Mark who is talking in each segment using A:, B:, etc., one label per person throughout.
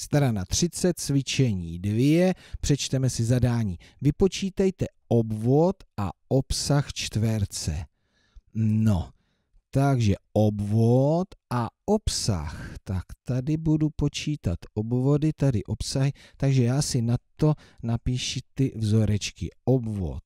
A: Strana 30, cvičení 2, přečteme si zadání. Vypočítejte obvod a obsah čtverce. No, takže obvod a obsah. Tak tady budu počítat obvody, tady obsahy, takže já si na to napíši ty vzorečky. Obvod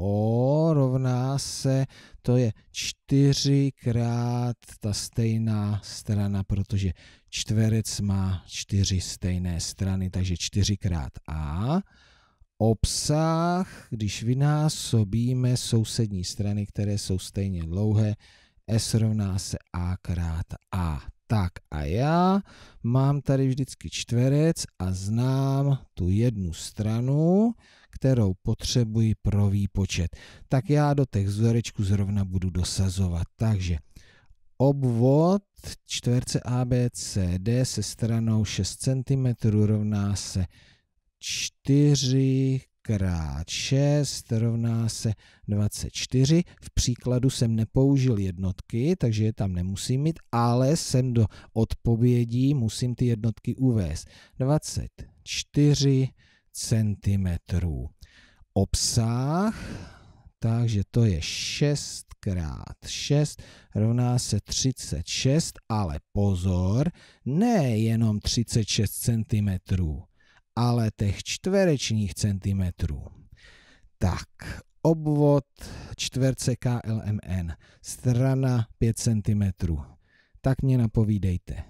A: O rovná se, to je čtyřikrát ta stejná strana, protože čtverec má čtyři stejné strany, takže čtyřikrát A. Obsah, když vynásobíme sousední strany, které jsou stejně dlouhé, s rovná se A krát A. Tak a já mám tady vždycky čtverec a znám tu jednu stranu, kterou potřebuji pro výpočet. Tak já do těch vzorečků zrovna budu dosazovat. Takže obvod čtverce ABCD se stranou 6 cm rovná se 4 krát 6 rovná se 24. V příkladu jsem nepoužil jednotky, takže je tam nemusím mít, ale jsem do odpovědí musím ty jednotky uvést. 24 cm. Obsah, takže to je 6 krát 6 rovná se 36, ale pozor, ne jenom 36 cm ale těch čtverečních centimetrů. Tak, obvod čtverce KLMN, strana 5 cm. Tak mě napovídejte.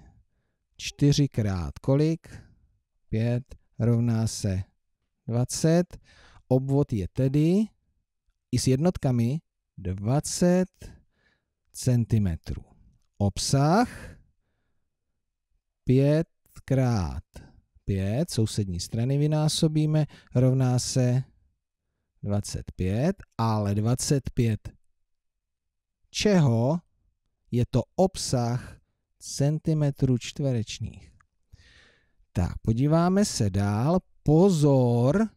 A: 4 krát kolik? 5 rovná se 20. Obvod je tedy i s jednotkami 20 cm. Obsah 5 krát 25, sousední strany vynásobíme, rovná se 25, ale 25 čeho je to obsah centimetrů čtverečných. Tak, podíváme se dál. Pozor,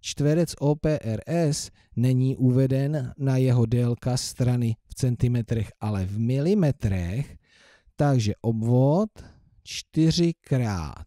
A: čtverec OPRS není uveden na jeho délka strany v centimetrech, ale v milimetrech, takže obvod 4 krát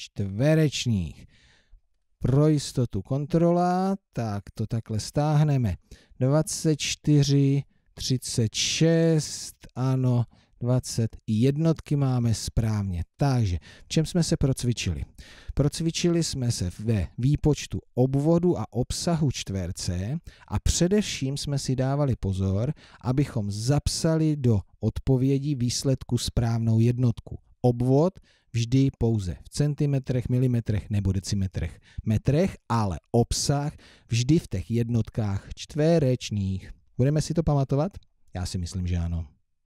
A: čtverečných. Pro jistotu kontrola, tak to takhle stáhneme. 24, 36, ano, 20 jednotky máme správně. Takže v čem jsme se procvičili? Procvičili jsme se ve výpočtu obvodu a obsahu čtverce a především jsme si dávali pozor, abychom zapsali do odpovědi výsledku správnou jednotku. Obvod vždy pouze v centimetrech, milimetrech nebo decimetrech, metrech, ale obsah vždy v těch jednotkách čtverečných. Budeme si to pamatovat? Já si myslím, že ano.